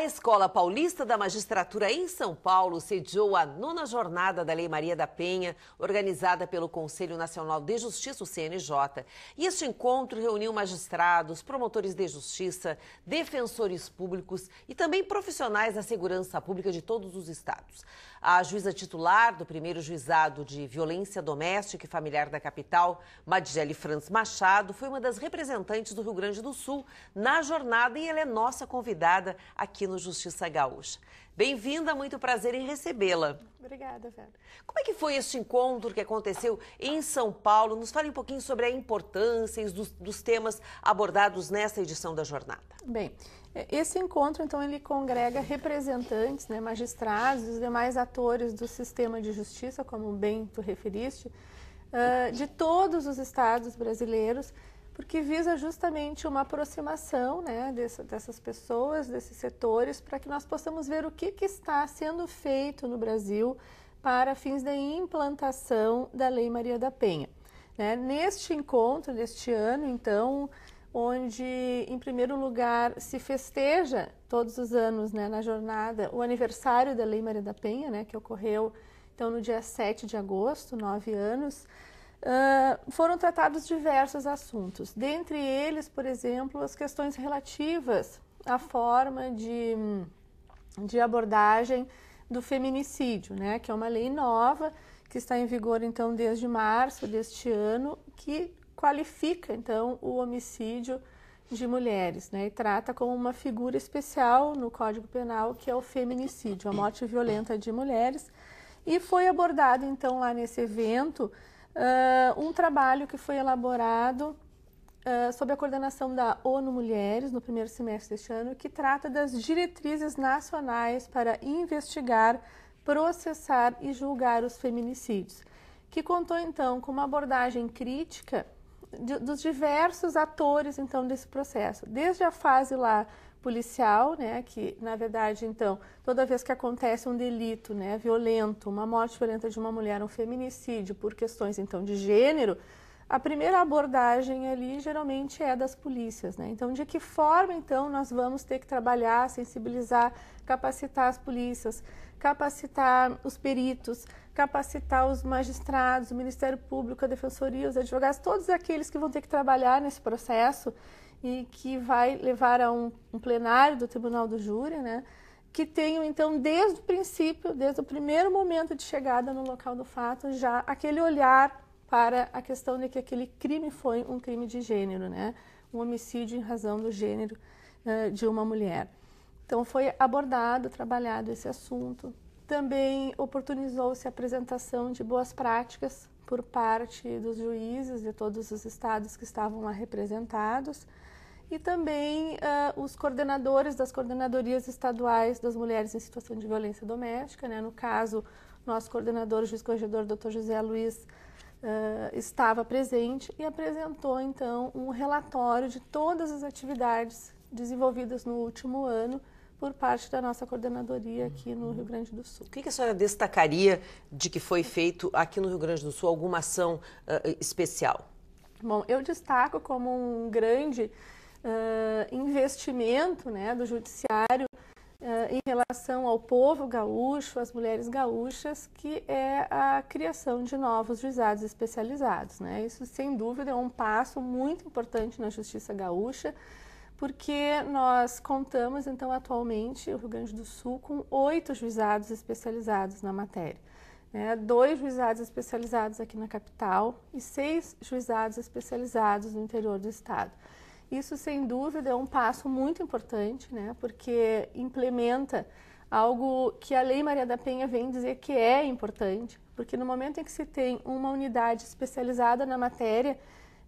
A Escola Paulista da Magistratura em São Paulo sediou a nona jornada da Lei Maria da Penha, organizada pelo Conselho Nacional de Justiça, o CNJ. E este encontro reuniu magistrados, promotores de justiça, defensores públicos e também profissionais da segurança pública de todos os estados. A juíza titular do primeiro juizado de violência doméstica e familiar da capital, Madgele Franz Machado, foi uma das representantes do Rio Grande do Sul na jornada e ela é nossa convidada aqui no Justiça Gaúcha. Bem-vinda, muito prazer em recebê-la. Obrigada, Vera. Como é que foi este encontro que aconteceu em São Paulo? Nos fale um pouquinho sobre a importância dos, dos temas abordados nessa edição da jornada. Bem, esse encontro, então, ele congrega representantes, né, magistrados e os demais atores do sistema de justiça, como bem tu referiste, uh, de todos os estados brasileiros, porque visa justamente uma aproximação né, dessa, dessas pessoas, desses setores, para que nós possamos ver o que, que está sendo feito no Brasil para fins da implantação da Lei Maria da Penha. Né? Neste encontro deste ano, então, onde, em primeiro lugar, se festeja todos os anos né, na jornada o aniversário da Lei Maria da Penha, né, que ocorreu então no dia 7 de agosto, nove anos. Uh, foram tratados diversos assuntos, dentre eles, por exemplo, as questões relativas à forma de, de abordagem do feminicídio, né, que é uma lei nova que está em vigor então desde março deste ano, que qualifica então o homicídio de mulheres, né? E trata como uma figura especial no Código Penal que é o feminicídio, a morte violenta de mulheres. E foi abordado então lá nesse evento uh, um trabalho que foi elaborado uh, sob a coordenação da ONU Mulheres no primeiro semestre deste ano, que trata das diretrizes nacionais para investigar, processar e julgar os feminicídios, que contou então com uma abordagem crítica de, dos diversos atores então desse processo, desde a fase lá policial, né, que na verdade então toda vez que acontece um delito, né, violento, uma morte violenta de uma mulher, um feminicídio por questões então de gênero, a primeira abordagem ali geralmente é das polícias, né? Então, de que forma então nós vamos ter que trabalhar, sensibilizar, capacitar as polícias, capacitar os peritos, capacitar os magistrados, o Ministério Público, a defensoria, os advogados, todos aqueles que vão ter que trabalhar nesse processo e que vai levar a um, um plenário do Tribunal do Júri, né? Que tenham então desde o princípio, desde o primeiro momento de chegada no local do fato, já aquele olhar para a questão de que aquele crime foi um crime de gênero, né? Um homicídio em razão do gênero uh, de uma mulher. Então foi abordado, trabalhado esse assunto. Também oportunizou-se a apresentação de boas práticas por parte dos juízes de todos os estados que estavam lá representados e também uh, os coordenadores das coordenadorias estaduais das mulheres em situação de violência doméstica. Né? No caso, nosso coordenador, juiz corregedor, Dr. José Luiz uh, estava presente e apresentou então um relatório de todas as atividades desenvolvidas no último ano por parte da nossa coordenadoria aqui no Rio Grande do Sul. O que, que a senhora destacaria de que foi feito aqui no Rio Grande do Sul, alguma ação uh, especial? Bom, eu destaco como um grande uh, investimento né, do Judiciário uh, em relação ao povo gaúcho, às mulheres gaúchas, que é a criação de novos juizados especializados. Né? Isso, sem dúvida, é um passo muito importante na justiça gaúcha, porque nós contamos, então, atualmente, o Rio Grande do Sul, com oito juizados especializados na matéria. Né? Dois juizados especializados aqui na capital e seis juizados especializados no interior do estado. Isso, sem dúvida, é um passo muito importante, né? porque implementa algo que a Lei Maria da Penha vem dizer que é importante, porque no momento em que se tem uma unidade especializada na matéria,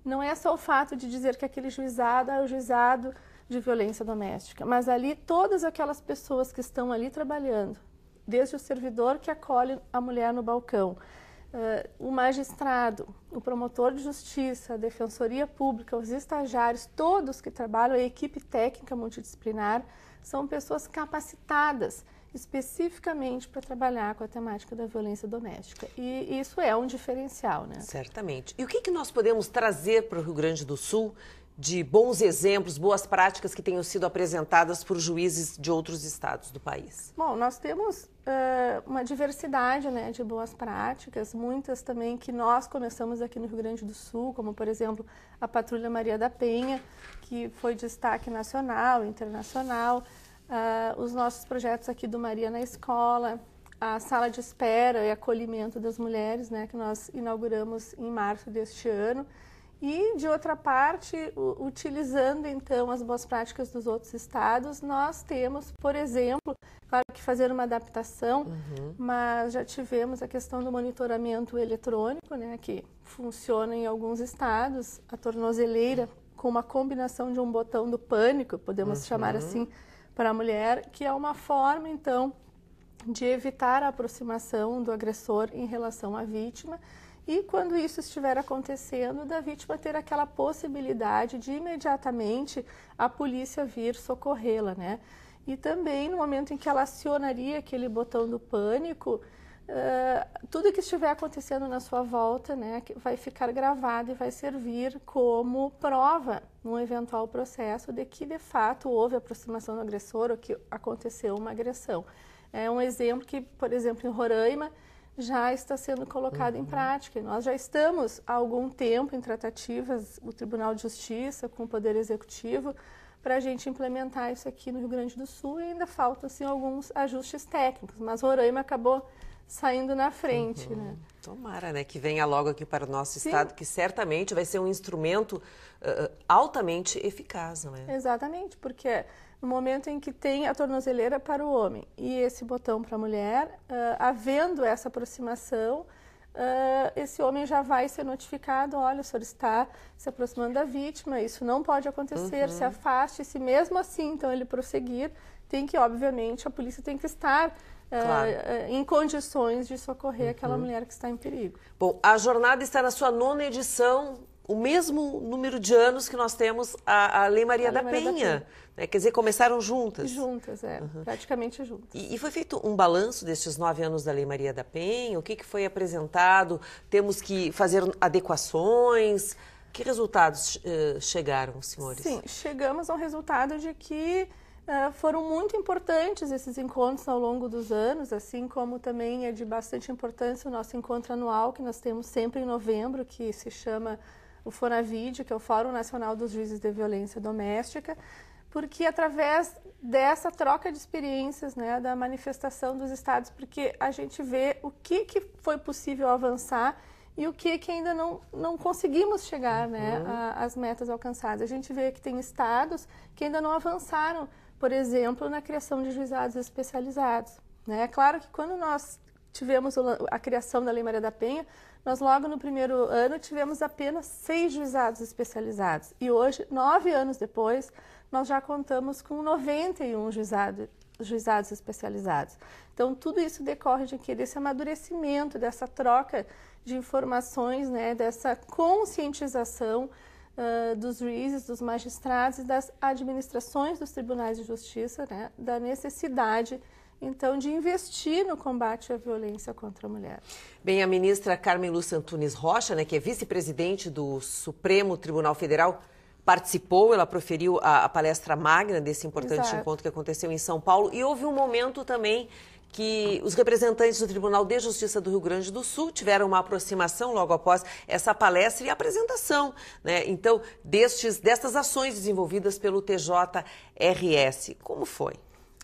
não é só o fato de dizer que aquele juizado é o juizado de violência doméstica, mas ali todas aquelas pessoas que estão ali trabalhando, desde o servidor que acolhe a mulher no balcão, Uh, o magistrado, o promotor de justiça, a defensoria pública, os estagiários, todos que trabalham, a equipe técnica multidisciplinar, são pessoas capacitadas especificamente para trabalhar com a temática da violência doméstica. E isso é um diferencial, né? Certamente. E o que, que nós podemos trazer para o Rio Grande do Sul de bons exemplos, boas práticas que tenham sido apresentadas por juízes de outros estados do país? Bom, nós temos uh, uma diversidade né, de boas práticas, muitas também que nós começamos aqui no Rio Grande do Sul, como por exemplo a Patrulha Maria da Penha, que foi destaque nacional, internacional, uh, os nossos projetos aqui do Maria na Escola, a sala de espera e acolhimento das mulheres, né, que nós inauguramos em março deste ano. E, de outra parte, utilizando então as boas práticas dos outros estados, nós temos, por exemplo, claro que fazer uma adaptação, uhum. mas já tivemos a questão do monitoramento eletrônico, né, que funciona em alguns estados, a tornozeleira com uma combinação de um botão do pânico, podemos uhum. chamar assim, para a mulher, que é uma forma então de evitar a aproximação do agressor em relação à vítima e quando isso estiver acontecendo, da vítima ter aquela possibilidade de imediatamente a polícia vir socorrê-la, né? E também no momento em que ela acionaria aquele botão do pânico, uh, tudo que estiver acontecendo na sua volta, né, vai ficar gravado e vai servir como prova num eventual processo de que de fato houve aproximação do agressor ou que aconteceu uma agressão. É um exemplo que, por exemplo, em Roraima, já está sendo colocado uhum. em prática. nós já estamos há algum tempo em tratativas, o Tribunal de Justiça com o Poder Executivo, para a gente implementar isso aqui no Rio Grande do Sul e ainda faltam assim, alguns ajustes técnicos, mas Roraima acabou saindo na frente. Uhum. Né? Tomara, né? Que venha logo aqui para o nosso Sim. estado, que certamente vai ser um instrumento uh, altamente eficaz, não é? Exatamente, porque no momento em que tem a tornozeleira para o homem e esse botão para a mulher, uh, havendo essa aproximação, uh, esse homem já vai ser notificado: olha, o senhor está se aproximando da vítima, isso não pode acontecer, uhum. se afaste. Se mesmo assim, então, ele prosseguir, tem que, obviamente, a polícia tem que estar ah, Claro. em condições de socorrer uhum. aquela mulher que está em perigo. Bom, a jornada está na sua nona edição o mesmo número de anos que nós temos a, a Lei Maria, a Lei da, Maria Penha, da, Penha, né? Quer dizer, começaram juntas. Juntas, é, uhum. praticamente juntas. E, e, foi feito um balanço destes nove anos da Lei Maria da Penha? O que, que foi apresentado? Temos que fazer adequações? Que resultados uh, chegaram, senhores? Sim, chegamos ao resultado de que uh, foram muito importantes esses encontros ao longo dos anos, assim como também é de bastante importância o nosso encontro anual que nós temos sempre em novembro, que se chama o FONAVID, que é o Fórum Nacional dos Juízes de Violência Doméstica, porque através dessa troca de experiências, né, da manifestação dos estados, porque a gente vê o que, que foi possível avançar e o que, que ainda não, não conseguimos chegar né, uhum. às metas alcançadas. A gente vê que tem estados que ainda não avançaram, por exemplo, na criação de juizados especializados. Né? É claro que quando nós tivemos a criação da Lei Maria da Penha, nós, logo no primeiro ano, tivemos apenas seis juizados especializados e hoje, nove anos depois, nós já contamos com 91 juizados juizados especializados. Então, tudo isso decorre de que desse amadurecimento, dessa troca de informações, né, dessa conscientização uh, dos juízes, dos magistrados e das administrações dos tribunais de justiça, né, da necessidade então, de investir no combate à violência contra a mulher. Bem, a ministra Carmen Lúcia Antunes Rocha, né, que é vice-presidente do Supremo Tribunal Federal, participou, ela proferiu a, a palestra magna desse importante Exato. encontro que aconteceu em São Paulo. E houve um momento também que os representantes do Tribunal de Justiça do Rio Grande do Sul tiveram uma aproximação logo após essa palestra e apresentação, né? Então, destes, destas ações desenvolvidas pelo TJRS. Como foi?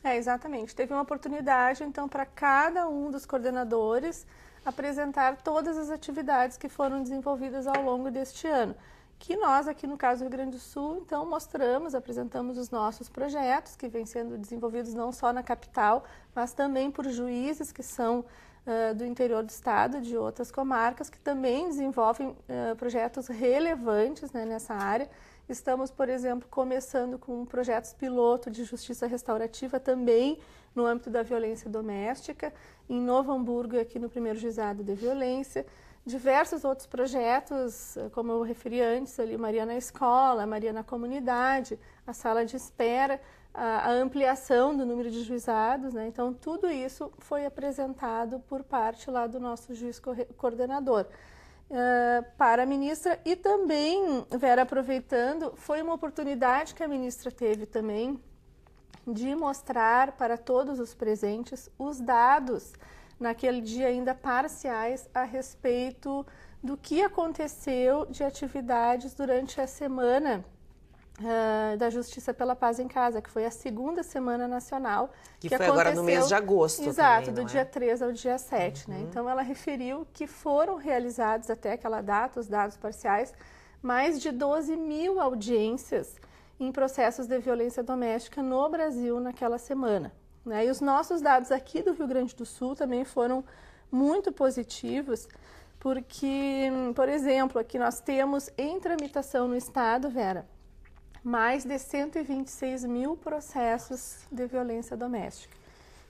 É, exatamente. Teve uma oportunidade, então, para cada um dos coordenadores apresentar todas as atividades que foram desenvolvidas ao longo deste ano. Que nós, aqui no caso do Rio Grande do Sul, então, mostramos, apresentamos os nossos projetos, que vêm sendo desenvolvidos não só na capital, mas também por juízes que são uh, do interior do estado, de outras comarcas, que também desenvolvem uh, projetos relevantes né, nessa área. Estamos, por exemplo, começando com projetos piloto de justiça restaurativa também no âmbito da violência doméstica, em Novo Hamburgo, aqui no primeiro juizado de violência. Diversos outros projetos, como eu referi antes, ali, Maria na Escola, Maria na Comunidade, a Sala de Espera, a, a ampliação do número de juizados. Né? Então, tudo isso foi apresentado por parte lá do nosso juiz coordenador. Eh, para a ministra e também, Vera, aproveitando, foi uma oportunidade que a ministra teve também de mostrar para todos os presentes os dados, naquele dia ainda parciais, a respeito do que aconteceu de atividades durante a semana ah, da Justiça pela Paz em Casa, que foi a segunda Semana Nacional. Que, que foi agora no mês de agosto. Exato, também, do é? dia 3 ao dia 7. Né? Uhum. Né? Então, ela referiu que foram realizados até aquela data, os dados parciais, mais de 12 mil audiências em processos de violência doméstica no Brasil naquela semana. Né? E os nossos dados aqui do Rio Grande do Sul também foram muito positivos porque, por exemplo, aqui nós temos em tramitação no Estado, Vera, mais de 126 mil processos de violência doméstica,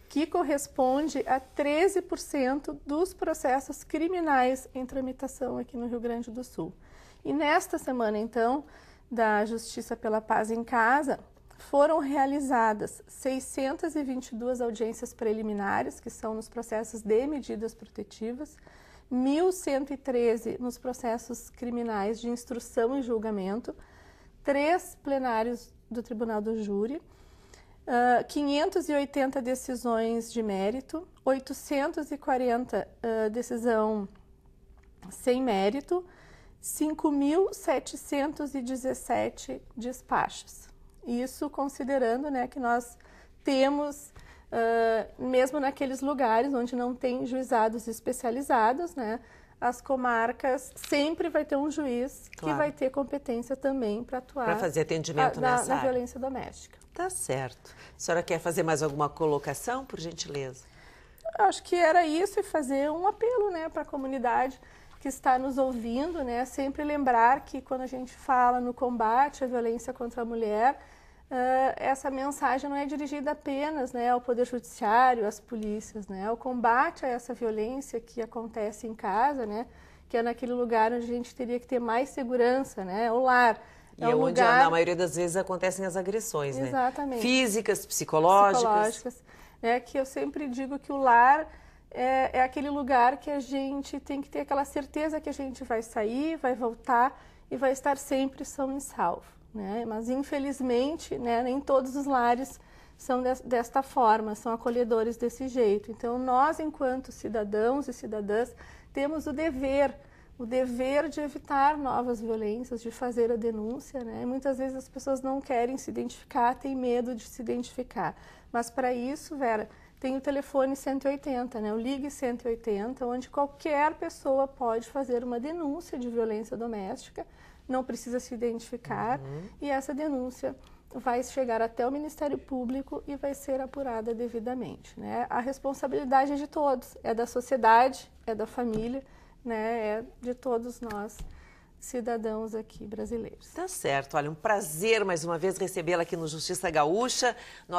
que corresponde a 13% dos processos criminais em tramitação aqui no Rio Grande do Sul. E nesta semana, então, da Justiça pela Paz em Casa, foram realizadas 622 audiências preliminares, que são nos processos de medidas protetivas, 1.113 nos processos criminais de instrução e julgamento, três plenários do Tribunal do Júri, uh, ah, 580 decisões de mérito, 840 uh, ah, decisão sem mérito, 5.717 despachos. Isso considerando né, que nós temos, uh, mesmo naqueles lugares onde não tem juizados especializados, né, as comarcas sempre vai ter um juiz claro. que vai ter competência também para atuar para fazer atendimento a, na, nessa na área. violência doméstica. Tá certo. A senhora quer fazer mais alguma colocação, por gentileza? Eu acho que era isso e fazer um apelo, né, para a comunidade que está nos ouvindo, né, sempre lembrar que quando a gente fala no combate à violência contra a mulher, ah, essa mensagem não é dirigida apenas né, ao Poder Judiciário, às polícias. Né? O combate a essa violência que acontece em casa, né, que é naquele lugar onde a gente teria que ter mais segurança, né, o lar. E é, é onde, lugar... na maioria das vezes, acontecem as agressões, né? Exatamente. né? Físicas, psicológicas. psicológicas né, que eu sempre digo que o lar é, é aquele lugar que a gente tem que ter aquela certeza que a gente vai sair, vai voltar e vai estar sempre são e salvo. Né? Mas, infelizmente, né, nem todos os lares são desta forma, são acolhedores desse jeito. Então, nós, enquanto cidadãos e cidadãs, temos o dever, o dever de evitar novas violências, de fazer a denúncia. Né? Muitas vezes as pessoas não querem se identificar, têm medo de se identificar. Mas, para isso, Vera, tem o telefone 180, né? o Ligue 180, onde qualquer pessoa pode fazer uma denúncia de violência doméstica, não precisa se identificar, uhum. e essa denúncia vai chegar até o Ministério Público e vai ser apurada devidamente. Né? A responsabilidade é de todos, é da sociedade, é da família, né? é de todos nós cidadãos aqui brasileiros. Tá certo. Olha, um prazer mais uma vez recebê-la aqui no Justiça Gaúcha. Nós